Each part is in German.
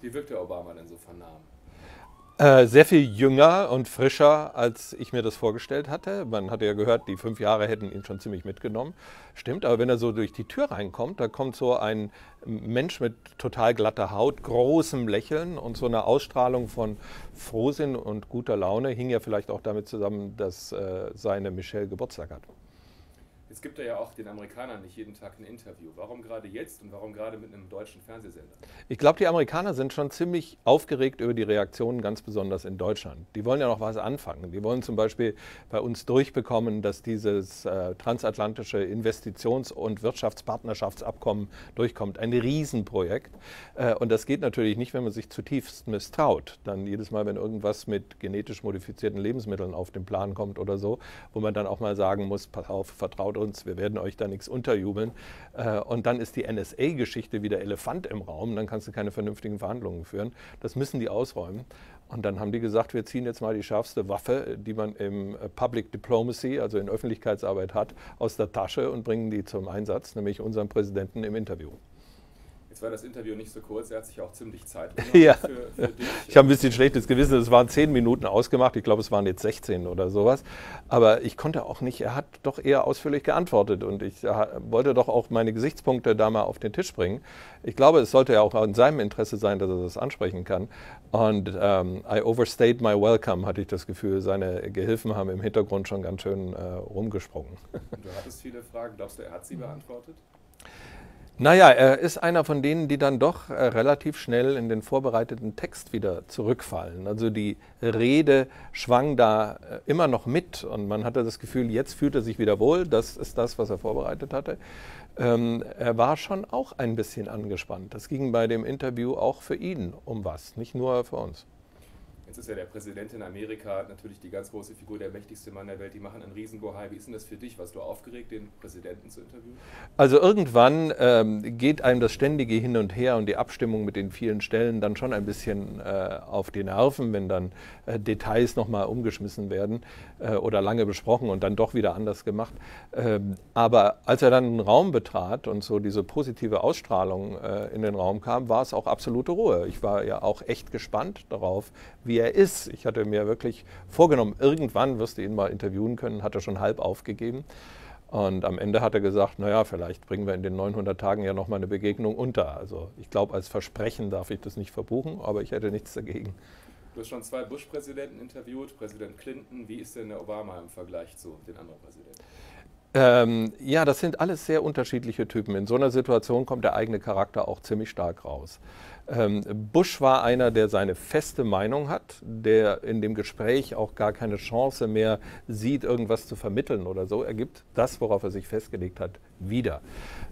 Wie wirkt der Obama denn so von Namen? Äh, sehr viel jünger und frischer, als ich mir das vorgestellt hatte. Man hatte ja gehört, die fünf Jahre hätten ihn schon ziemlich mitgenommen. Stimmt, aber wenn er so durch die Tür reinkommt, da kommt so ein Mensch mit total glatter Haut, großem Lächeln und so einer Ausstrahlung von Frohsinn und guter Laune. Hing ja vielleicht auch damit zusammen, dass äh, seine Michelle Geburtstag hat. Jetzt gibt er ja auch den Amerikanern nicht jeden Tag ein Interview. Warum gerade jetzt und warum gerade mit einem deutschen Fernsehsender? Ich glaube, die Amerikaner sind schon ziemlich aufgeregt über die Reaktionen, ganz besonders in Deutschland. Die wollen ja noch was anfangen. Die wollen zum Beispiel bei uns durchbekommen, dass dieses äh, transatlantische Investitions- und Wirtschaftspartnerschaftsabkommen durchkommt. Ein Riesenprojekt. Äh, und das geht natürlich nicht, wenn man sich zutiefst misstraut. Dann jedes Mal, wenn irgendwas mit genetisch modifizierten Lebensmitteln auf den Plan kommt oder so, wo man dann auch mal sagen muss, pass auf, vertraut uns, wir werden euch da nichts unterjubeln. Äh, und dann ist die NSA-Geschichte wieder Elefant im Raum, dann kannst du keine vernünftigen Verhandlungen führen. Das müssen die ausräumen. Und dann haben die gesagt, wir ziehen jetzt mal die schärfste Waffe, die man im äh, Public Diplomacy, also in Öffentlichkeitsarbeit hat, aus der Tasche und bringen die zum Einsatz, nämlich unseren Präsidenten im Interview. Jetzt war das Interview nicht so kurz, er hat sich auch ziemlich Zeit genommen ja. für, für dich. Ich habe ein bisschen schlechtes Gewissen, es waren zehn Minuten ausgemacht, ich glaube es waren jetzt 16 oder sowas. Aber ich konnte auch nicht, er hat doch eher ausführlich geantwortet und ich äh, wollte doch auch meine Gesichtspunkte da mal auf den Tisch bringen. Ich glaube, es sollte ja auch in seinem Interesse sein, dass er das ansprechen kann. Und ähm, I overstayed my welcome, hatte ich das Gefühl. Seine Gehilfen haben im Hintergrund schon ganz schön äh, rumgesprungen. Und du hattest viele Fragen. Glaubst du, er hat sie beantwortet? Naja, er ist einer von denen, die dann doch äh, relativ schnell in den vorbereiteten Text wieder zurückfallen. Also die Rede schwang da äh, immer noch mit und man hatte das Gefühl, jetzt fühlt er sich wieder wohl, das ist das, was er vorbereitet hatte. Ähm, er war schon auch ein bisschen angespannt. Das ging bei dem Interview auch für ihn um was, nicht nur für uns. Jetzt ist ja der Präsident in Amerika natürlich die ganz große Figur, der mächtigste Mann der Welt. Die machen einen Riesenbohai. Wie ist denn das für dich? Warst du aufgeregt, den Präsidenten zu interviewen? Also irgendwann ähm, geht einem das ständige Hin und Her und die Abstimmung mit den vielen Stellen dann schon ein bisschen äh, auf die Nerven, wenn dann äh, Details nochmal umgeschmissen werden äh, oder lange besprochen und dann doch wieder anders gemacht. Ähm, aber als er dann den Raum betrat und so diese positive Ausstrahlung äh, in den Raum kam, war es auch absolute Ruhe. Ich war ja auch echt gespannt darauf, wie er ist. Ich hatte mir wirklich vorgenommen, irgendwann wirst du ihn mal interviewen können, hat er schon halb aufgegeben. Und am Ende hat er gesagt, naja, vielleicht bringen wir in den 900 Tagen ja nochmal eine Begegnung unter. Also ich glaube, als Versprechen darf ich das nicht verbuchen, aber ich hätte nichts dagegen. Du hast schon zwei Bush-Präsidenten interviewt, Präsident Clinton. Wie ist denn der Obama im Vergleich zu den anderen Präsidenten? Ähm, ja, das sind alles sehr unterschiedliche Typen. In so einer Situation kommt der eigene Charakter auch ziemlich stark raus. Ähm, Bush war einer, der seine feste Meinung hat, der in dem Gespräch auch gar keine Chance mehr sieht, irgendwas zu vermitteln oder so. Er gibt das, worauf er sich festgelegt hat, wieder.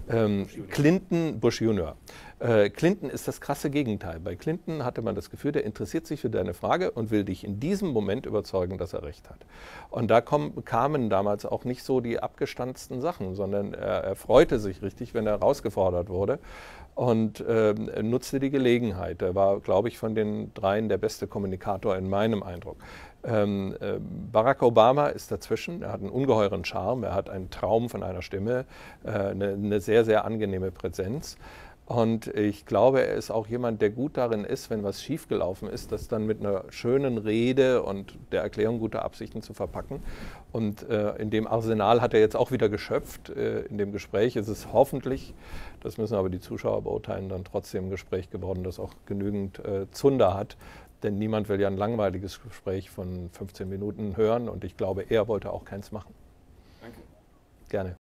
Ähm, Clinton, Bush Junior. Äh, Clinton ist das krasse Gegenteil. Bei Clinton hatte man das Gefühl, der interessiert sich für deine Frage und will dich in diesem Moment überzeugen, dass er recht hat. Und da kommen, kamen damals auch nicht so die abgestanzten Sachen, sondern er, er freute sich richtig, wenn er herausgefordert wurde und äh, nutzte die Gelegenheit. Er war, glaube ich, von den dreien der beste Kommunikator in meinem Eindruck. Ähm, äh, Barack Obama ist dazwischen. Er hat einen ungeheuren Charme, er hat einen Traum von einer Stimme, äh, eine, eine, sehr, sehr angenehme Präsenz. Und ich glaube, er ist auch jemand, der gut darin ist, wenn was schiefgelaufen ist, das dann mit einer schönen Rede und der Erklärung guter Absichten zu verpacken. Und äh, in dem Arsenal hat er jetzt auch wieder geschöpft. Äh, in dem Gespräch ist es hoffentlich, das müssen aber die Zuschauer beurteilen, dann trotzdem ein Gespräch geworden, das auch genügend äh, Zunder hat. Denn niemand will ja ein langweiliges Gespräch von 15 Minuten hören und ich glaube, er wollte auch keins machen. Danke. Gerne.